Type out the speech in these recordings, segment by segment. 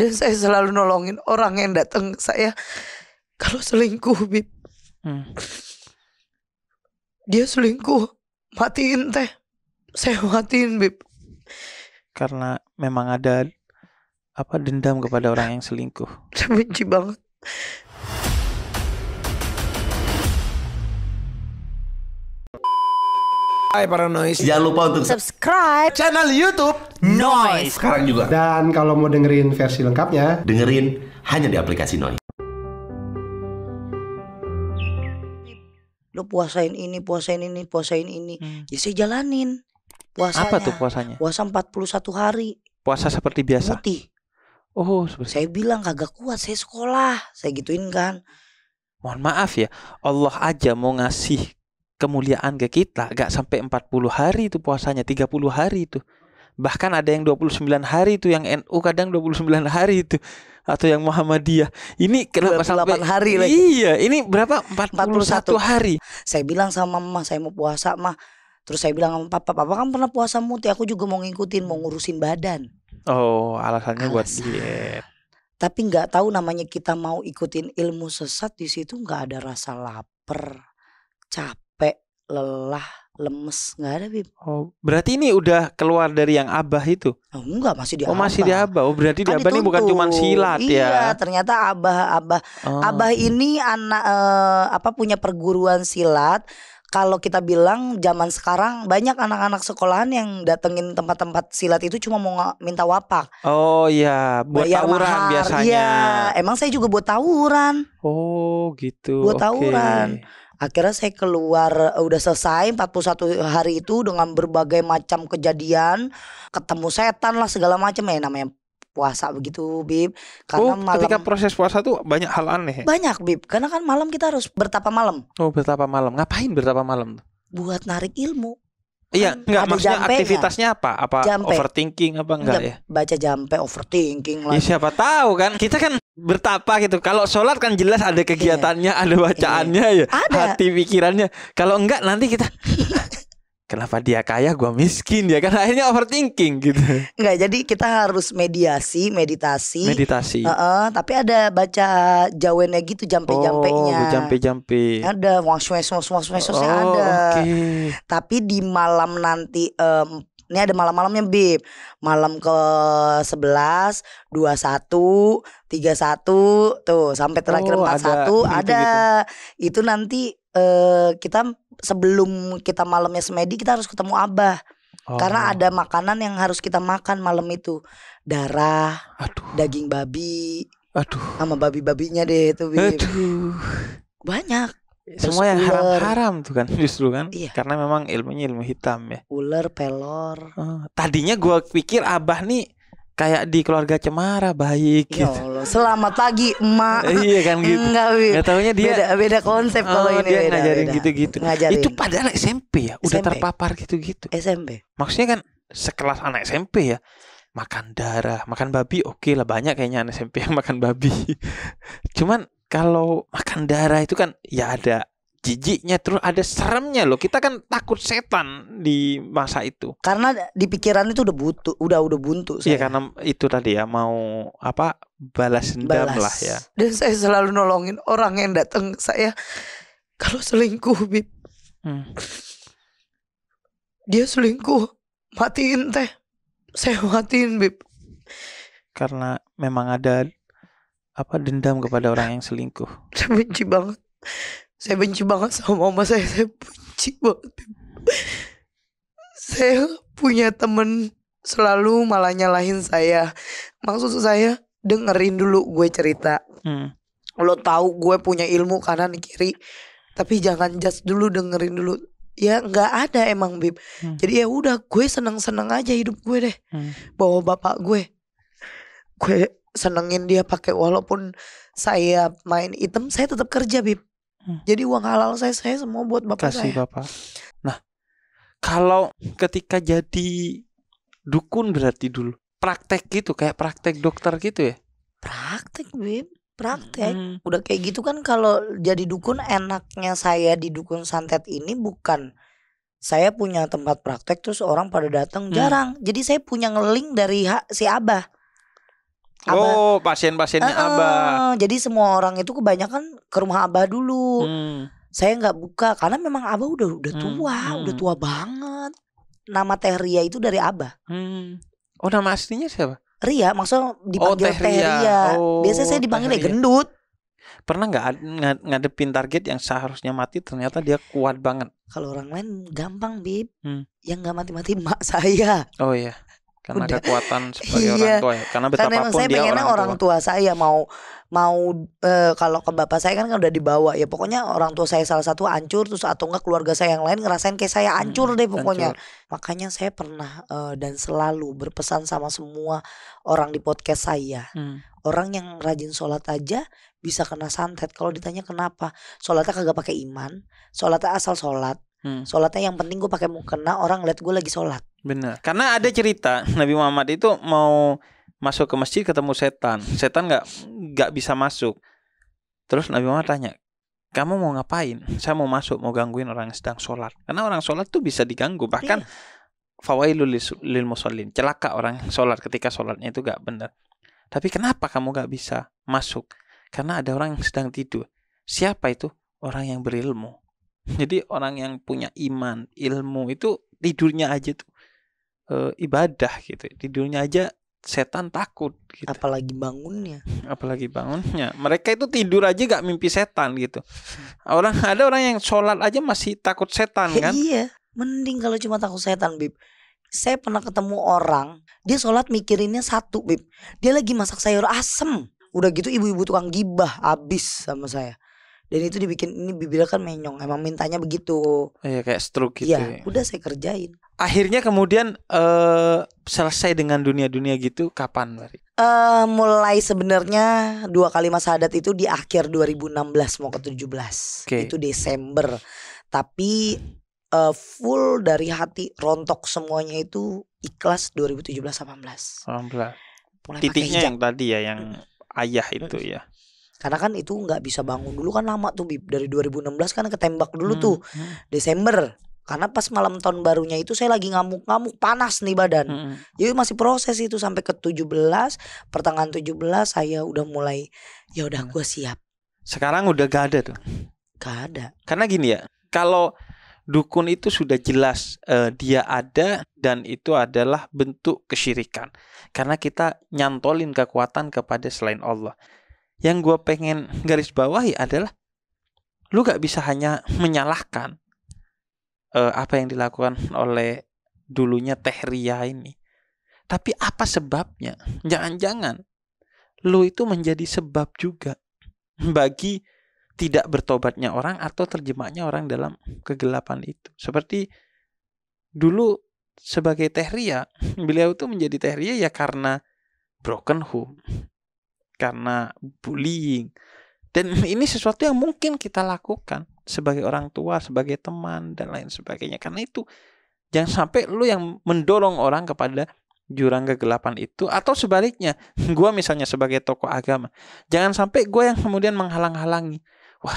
dan saya selalu nolongin orang yang datang ke saya kalau selingkuh bib hmm. dia selingkuh matiin teh saya matiin bib karena memang ada apa dendam kepada orang yang selingkuh saya benci banget Hai para noise. Jangan lupa untuk subscribe channel YouTube Noise sekarang juga. Dan kalau mau dengerin versi lengkapnya, dengerin hanya di aplikasi Noise. Lo puasain ini, puasain ini, puasain ini. Hmm. Ya saya jalanin. Puasanya. Apa tuh puasanya? Puasa 41 hari. Puasa seperti biasa. Putih. Oh, seperti. Saya bilang kagak kuat, saya sekolah. Saya gituin kan. Mohon maaf ya, Allah aja mau ngasih kemuliaan ke kita gak sampai 40 hari itu puasanya 30 hari itu bahkan ada yang 29 hari itu yang NU kadang 29 hari itu atau yang Muhammadiyah ini kenapa sampai hari lagi iya ini berapa 41, 41 hari saya bilang sama mama saya mau puasa mah terus saya bilang sama papa papa kan pernah puasa muti aku juga mau ngikutin mau ngurusin badan oh alasannya Alasan. buat diet tapi nggak tahu namanya kita mau ikutin ilmu sesat di situ nggak ada rasa lapar capek lelah, lemes, nggak ada Bib. Oh, berarti ini udah keluar dari yang abah itu? Oh, enggak, masih di abah. Oh, masih di abah. Oh, berarti kan di abah ini bukan cuma silat iya, ya. Iya, ternyata abah abah. Oh. Abah ini anak eh, apa punya perguruan silat. Kalau kita bilang zaman sekarang banyak anak-anak sekolahan yang datengin tempat-tempat silat itu cuma mau minta wapak. Oh iya, buat Bayar tawuran mahar. biasanya. Iya, emang saya juga buat tawuran. Oh gitu. Buat okay. tawuran akhirnya saya keluar eh, udah selesai 41 hari itu dengan berbagai macam kejadian ketemu setan lah segala macam ya namanya puasa begitu Bib karena oh, malam ketika proses puasa tuh banyak hal aneh banyak Bib karena kan malam kita harus bertapa malam oh bertapa malam ngapain bertapa malam buat narik ilmu Iya, enggak kan maksudnya jampenya. aktivitasnya apa? Apa jampe. overthinking apa enggak, enggak ya? Baca jampe overthinking lah. Ya, siapa tahu kan. Kita kan bertapa gitu. Kalau sholat kan jelas ada iya. kegiatannya, iya. ada bacaannya iya. ya, ada. hati pikirannya. Kalau enggak nanti kita kenapa dia kaya gue miskin ya kan akhirnya overthinking gitu Enggak jadi kita harus mediasi meditasi meditasi uh -uh, tapi ada baca jawennya gitu jampe jampenya oh jampe jampe ada waswas waswas waswas oh, ada okay. tapi di malam nanti um, ini ada malam-malamnya Bib Malam ke sebelas dua satu tiga satu Tuh sampai terakhir oh, satu Ada, ada. gitu. Itu nanti uh, kita sebelum kita malamnya semedi kita harus ketemu abah oh. karena ada makanan yang harus kita makan malam itu darah Aduh. daging babi Aduh. sama babi-babinya deh itu Aduh. banyak Terus semua yang haram-haram tuh kan justru kan iya. karena memang ilmunya ilmu hitam ya ular pelor uh, tadinya gua pikir abah nih kayak di keluarga cemara baik ya gitu. selamat pagi emak iya kan gitu nggak, tahu tahunya dia beda, beda konsep oh, kalau ini dia beda, ngajarin gitu-gitu itu pada anak SMP ya udah terpapar gitu-gitu SMP maksudnya kan sekelas anak SMP ya makan darah makan babi oke okay lah banyak kayaknya anak SMP yang makan babi cuman kalau makan darah itu kan ya ada jijiknya terus ada seremnya loh kita kan takut setan di masa itu karena di pikiran itu udah butuh udah udah buntu ya karena itu tadi ya mau apa balas dendam balas. lah ya dan saya selalu nolongin orang yang datang saya kalau selingkuh bib hmm. dia selingkuh matiin teh saya matiin bib karena memang ada apa dendam kepada orang yang selingkuh saya benci banget saya benci banget sama mama saya saya benci banget saya punya temen selalu malah nyalahin saya maksud saya dengerin dulu gue cerita hmm. lo tahu gue punya ilmu kanan kiri tapi jangan jas dulu dengerin dulu ya nggak ada emang bib hmm. jadi ya udah gue seneng seneng aja hidup gue deh hmm. bawa bapak gue gue senengin dia pakai walaupun saya main item saya tetap kerja bib Hmm. Jadi uang halal saya saya semua buat bapak Kasih saya. bapak. Nah, kalau ketika jadi dukun berarti dulu praktek gitu kayak praktek dokter gitu ya? Praktek, Bim praktek hmm. udah kayak gitu kan kalau jadi dukun enaknya saya di dukun santet ini bukan saya punya tempat praktek terus orang pada datang hmm. jarang jadi saya punya ngeling dari si abah Abah. Oh, pasien-pasiennya uh, Abah. Jadi semua orang itu kebanyakan ke rumah Abah dulu. Hmm. Saya nggak buka karena memang Abah udah udah hmm, tua, hmm. udah tua banget. Nama Teh Ria itu dari Abah. Hmm. Oh, nama aslinya siapa? Ria, maksudnya dipanggil oh, Teh Ria. Ria. Oh, Biasanya saya dipanggilnya gendut. Pernah nggak ngadepin target yang seharusnya mati ternyata dia kuat banget. Kalau orang lain gampang, Bib. Hmm. Yang nggak mati-mati mak saya. Oh iya karena udah. kekuatan sebagai iya. orang tua ya karena betapapun karena saya dia orang, orang tua. tua saya ya mau mau e, kalau ke bapak saya kan udah dibawa ya pokoknya orang tua saya salah satu hancur terus atau enggak keluarga saya yang lain ngerasain kayak saya hmm, hancur hmm, deh pokoknya hancur. makanya saya pernah e, dan selalu berpesan sama semua orang di podcast saya hmm. orang yang rajin sholat aja bisa kena santet kalau ditanya kenapa sholatnya kagak pakai iman sholatnya asal sholat Hmm. Sholatnya yang penting gue pakai mukena orang lihat gue lagi sholat. Bener. Karena ada cerita Nabi Muhammad itu mau masuk ke masjid ketemu setan. Setan nggak nggak bisa masuk. Terus Nabi Muhammad tanya, kamu mau ngapain? Saya mau masuk, mau gangguin orang yang sedang sholat. Karena orang sholat tuh bisa diganggu. Bahkan iya. fawailul lil musallin. Celaka orang yang sholat ketika sholatnya itu gak benar. Tapi kenapa kamu gak bisa masuk? Karena ada orang yang sedang tidur. Siapa itu? Orang yang berilmu. Jadi orang yang punya iman, ilmu itu tidurnya aja tuh e, ibadah gitu. Tidurnya aja setan takut gitu. apalagi bangunnya apalagi bangunnya mereka itu tidur aja gak mimpi setan gitu hmm. orang ada orang yang sholat aja masih takut setan ya kan iya mending kalau cuma takut setan bib saya pernah ketemu orang dia sholat mikirinnya satu bib dia lagi masak sayur asem udah gitu ibu-ibu tukang gibah abis sama saya dan itu dibikin ini bibirnya kan menyong emang mintanya begitu iya kayak stroke gitu ya, ya. udah saya kerjain akhirnya kemudian uh, selesai dengan dunia-dunia gitu kapan Mari? Uh, eh, mulai sebenarnya dua kali masa Hadat itu di akhir 2016 mau ke 17 okay. itu Desember tapi uh, full dari hati rontok semuanya itu ikhlas 2017 18 18 Mulai titiknya yang tadi ya yang ayah itu ya karena kan itu nggak bisa bangun dulu kan lama tuh Bib. dari 2016 kan ketembak dulu hmm, tuh hmm. Desember karena pas malam tahun barunya itu saya lagi ngamuk-ngamuk panas nih badan hmm. hmm. jadi masih proses itu sampai ke 17 pertengahan 17 saya udah mulai ya udah hmm. gue siap sekarang udah gak ada tuh gak ada karena gini ya kalau dukun itu sudah jelas uh, dia ada dan itu adalah bentuk kesyirikan karena kita nyantolin kekuatan kepada selain Allah yang gue pengen garis bawahi adalah lu gak bisa hanya menyalahkan uh, apa yang dilakukan oleh dulunya Teh Ria ini. Tapi apa sebabnya? Jangan-jangan lu itu menjadi sebab juga bagi tidak bertobatnya orang atau terjemahnya orang dalam kegelapan itu. Seperti dulu sebagai Teh Ria, beliau itu menjadi Teh Ria ya karena broken home, karena bullying. Dan ini sesuatu yang mungkin kita lakukan sebagai orang tua, sebagai teman dan lain sebagainya. Karena itu jangan sampai lu yang mendorong orang kepada jurang kegelapan itu atau sebaliknya gue misalnya sebagai tokoh agama jangan sampai gue yang kemudian menghalang-halangi wah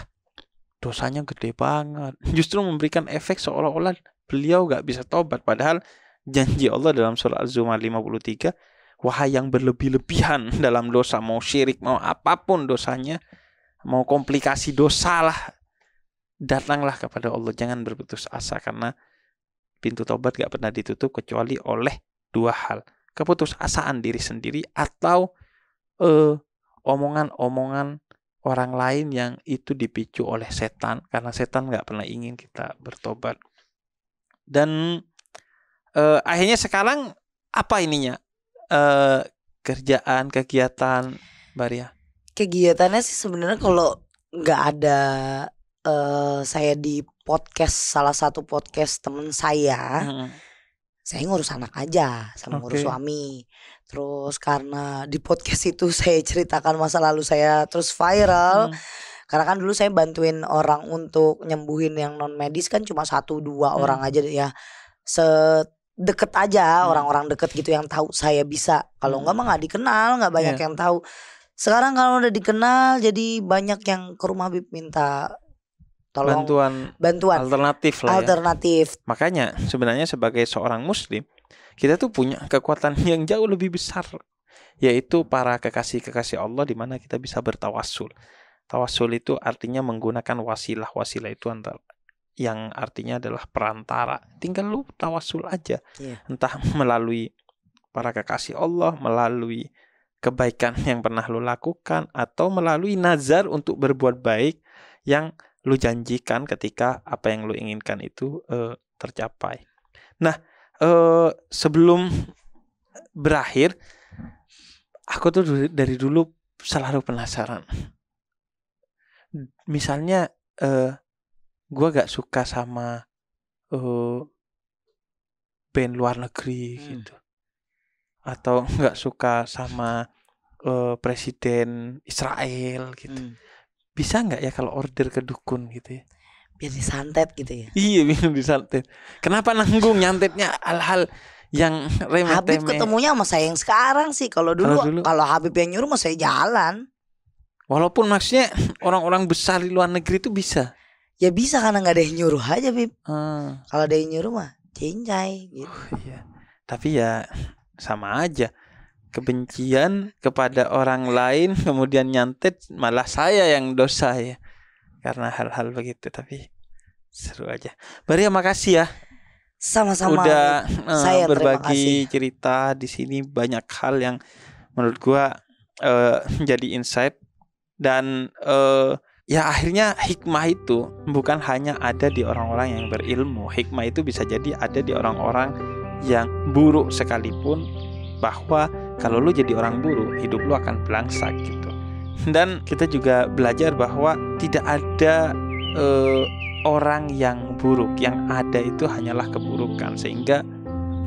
dosanya gede banget justru memberikan efek seolah-olah beliau gak bisa tobat padahal janji Allah dalam surah Az-Zumar 53 wahai yang berlebih-lebihan dalam dosa, mau syirik, mau apapun dosanya, mau komplikasi dosa lah, datanglah kepada Allah. Jangan berputus asa karena pintu taubat gak pernah ditutup kecuali oleh dua hal. keputus asaan diri sendiri atau eh, omongan-omongan orang lain yang itu dipicu oleh setan karena setan gak pernah ingin kita bertobat dan eh, akhirnya sekarang apa ininya uh, kerjaan kegiatan Baria? Kegiatannya sih sebenarnya kalau nggak ada uh, saya di podcast salah satu podcast temen saya, hmm. saya ngurus anak aja sama okay. ngurus suami. Terus karena di podcast itu saya ceritakan masa lalu saya terus viral. Hmm. Karena kan dulu saya bantuin orang untuk nyembuhin yang non medis kan cuma satu dua hmm. orang aja ya. Set deket aja hmm. orang-orang hmm. deket gitu yang tahu saya bisa kalau hmm. nggak mah nggak dikenal nggak banyak yeah. yang tahu sekarang kalau udah dikenal jadi banyak yang ke rumah Habib minta tolong bantuan bantuan alternatif lah ya. alternatif ya. makanya sebenarnya sebagai seorang muslim kita tuh punya kekuatan yang jauh lebih besar yaitu para kekasih kekasih Allah di mana kita bisa bertawasul tawasul itu artinya menggunakan wasilah wasilah itu antara yang artinya adalah perantara. Tinggal lu tawasul aja. Yeah. Entah melalui para kekasih Allah, melalui kebaikan yang pernah lu lakukan atau melalui nazar untuk berbuat baik yang lu janjikan ketika apa yang lu inginkan itu uh, tercapai. Nah, uh, sebelum berakhir aku tuh dari dulu selalu penasaran. Misalnya uh, gue gak suka sama uh, band luar negeri hmm. gitu atau gak suka sama uh, presiden Israel gitu hmm. bisa nggak ya kalau order ke dukun gitu ya biar disantet gitu ya iya biar disantet kenapa nanggung nyantetnya hal-hal yang remeh Habib ketemunya sama saya yang sekarang sih kalau dulu kalau, dulu, kalau Habib yang nyuruh mau saya jalan walaupun maksudnya orang-orang besar di luar negeri itu bisa ya bisa karena nggak ada yang nyuruh aja bib hmm. kalau ada yang nyuruh mah cincai gitu uh, iya. tapi ya sama aja kebencian kepada orang lain kemudian nyantet malah saya yang dosa ya karena hal-hal begitu tapi seru aja terima ya, makasih ya sama-sama udah eh, saya berbagi cerita di sini banyak hal yang menurut gua uh, jadi insight dan uh, ya akhirnya hikmah itu bukan hanya ada di orang-orang yang berilmu. Hikmah itu bisa jadi ada di orang-orang yang buruk sekalipun bahwa kalau lu jadi orang buruk, hidup lu akan belangsak gitu. Dan kita juga belajar bahwa tidak ada uh, orang yang buruk, yang ada itu hanyalah keburukan sehingga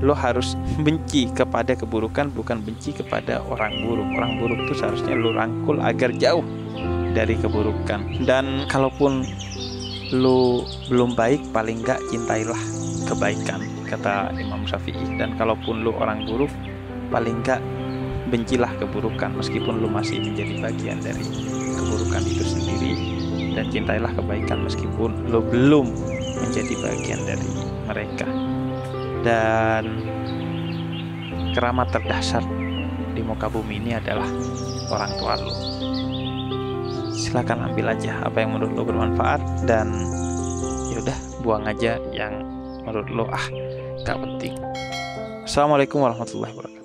lo harus benci kepada keburukan bukan benci kepada orang buruk. Orang buruk itu seharusnya lo rangkul agar jauh dari keburukan dan kalaupun lu belum baik paling nggak cintailah kebaikan kata Imam Syafi'i dan kalaupun lu orang buruk paling nggak bencilah keburukan meskipun lu masih menjadi bagian dari keburukan itu sendiri dan cintailah kebaikan meskipun lu belum menjadi bagian dari mereka dan keramat terdasar di muka bumi ini adalah orang tua lu silahkan ambil aja apa yang menurut lo bermanfaat dan ya udah buang aja yang menurut lo ah gak penting assalamualaikum warahmatullahi wabarakatuh